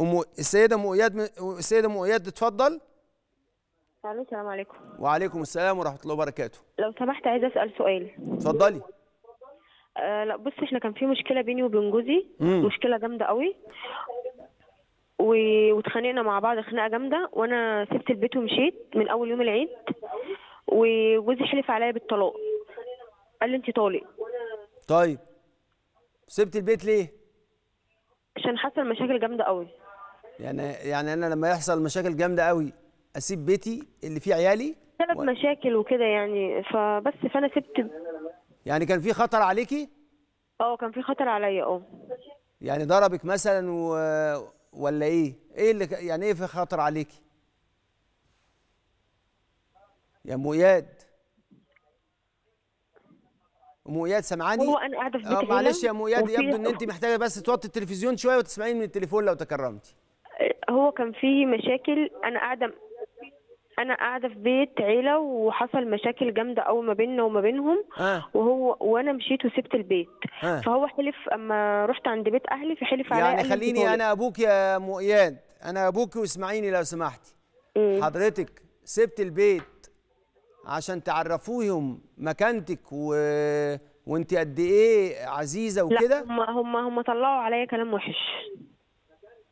ام السيده ام اياد السيده ام اياد اتفضل الو السلام عليكم وعليكم السلام ورحمه الله وبركاته لو سمحت عايزه اسال سؤال اتفضلي آه لا بص احنا كان في مشكله بيني وبين جوزي مشكله جامده قوي و... واتخانقنا مع بعض خناقه جامده وانا سبت البيت ومشيت من اول يوم العيد وجوزي حلف عليا بالطلاق قال لي انت طالق طيب سبت البيت ليه عشان حصل مشاكل جامده قوي يعني يعني انا لما يحصل مشاكل جامده قوي اسيب بيتي اللي فيه عيالي ثلاث و... مشاكل وكده يعني فبس فانا سبت يعني كان في خطر عليكي اه كان في خطر عليا اه يعني ضربك مثلا و... ولا ايه ايه اللي يعني ايه في خطر عليكي يا ام اياد ام اياد سامعاني هو انا قاعده في آه، بيت معلش يا ام اياد يبدو ان انت محتاجه بس توطي التلفزيون شويه وتسمعيني من التليفون لو تكرمتي هو كان فيه مشاكل انا قاعده انا قاعده في بيت عيله وحصل مشاكل جامده قوي ما بيننا وما بينهم آه. وهو وانا مشيت وسبت البيت آه. فهو حلف اما رحت عند بيت اهلي فحلف عليا يعني خليني انا ابوك يا مؤياد انا ابوك واسمعيني لو سمحتي حضرتك سبت البيت عشان تعرفوهم مكانتك و وانت قد ايه عزيزه وكده لا هم هم هم طلعوا عليا كلام وحش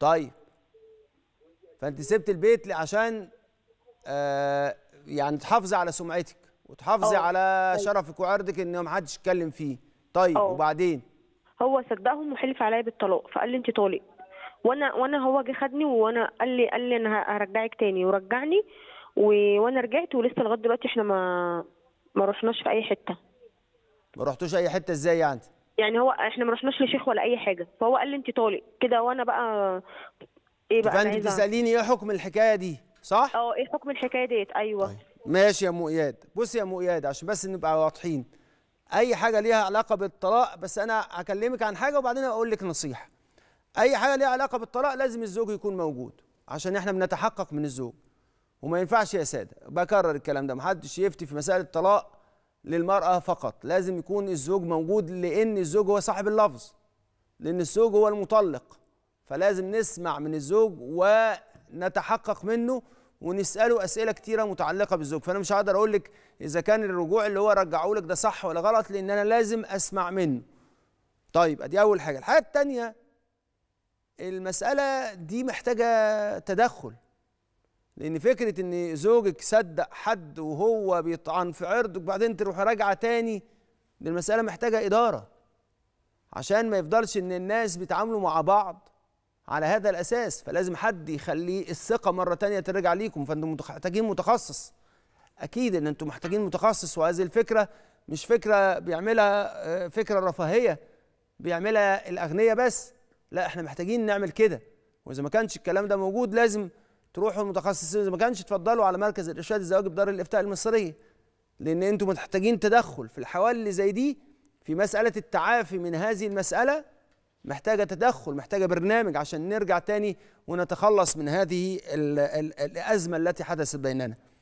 طيب فانت سبت البيت عشان آه، يعني تحافظي على سمعتك وتحافظي على طيب. شرفك وعرضك ان ما حدش يتكلم فيه طيب أوه. وبعدين هو صدقهم وحلف عليا بالطلاق فقال لي انت طالق وانا وانا هو جه خدني وانا قال لي قال لي انا هرجعك تاني ورجعني وانا رجعت ولسه لغايه دلوقتي احنا ما ما رحناش في اي حته ما رحتوش اي حته ازاي يعني يعني هو احنا ما رحناش لشيخ ولا اي حاجه فهو قال لي انت طالق كده وانا بقى ايه بقى فانت بتساليني ايه حكم الحكايه دي صح اه ايه حكم الحكايه ديت ايوه أي. طيب. ماشي يا ام اياد بصي يا ام اياد عشان بس نبقى واضحين اي حاجه ليها علاقه بالطلاق بس انا هكلمك عن حاجه وبعدين اقول لك نصيحه اي حاجه ليها علاقه بالطلاق لازم الزوج يكون موجود عشان احنا بنتحقق من الزوج وما ينفعش يا ساده بكرر الكلام ده محدش يفتي في مسائل الطلاق للمرأة فقط لازم يكون الزوج موجود لأن الزوج هو صاحب اللفظ لأن الزوج هو المطلق فلازم نسمع من الزوج ونتحقق منه ونساله اسئله كتيره متعلقه بالزوج فانا مش هقدر اقول لك اذا كان الرجوع اللي هو رجعه لك ده صح ولا غلط لان انا لازم اسمع منه طيب ادي اول حاجه الحاجه الثانيه المساله دي محتاجه تدخل لان فكره ان زوجك صدق حد وهو بيطعن في عرضك وبعدين تروح راجعه تاني دي المساله محتاجه اداره عشان ما يفضلش ان الناس بيتعاملوا مع بعض على هذا الاساس فلازم حد يخلي الثقه مره تانية ترجع ليكم فانتم محتاجين متخصص اكيد ان انتم محتاجين متخصص وهذه الفكره مش فكره بيعملها آه، فكره رفاهيه بيعملها الاغنياء بس لا احنا محتاجين نعمل كده واذا ما كانش الكلام ده موجود لازم تروحوا المتخصصين اذا ما كانش تفضلوا على مركز الارشاد الزواج بدار الافتاء المصريه لان انتم محتاجين تدخل في الحوالي اللي زي دي في مساله التعافي من هذه المساله محتاجة تدخل محتاجة برنامج عشان نرجع تاني ونتخلص من هذه الأزمة التي حدثت بيننا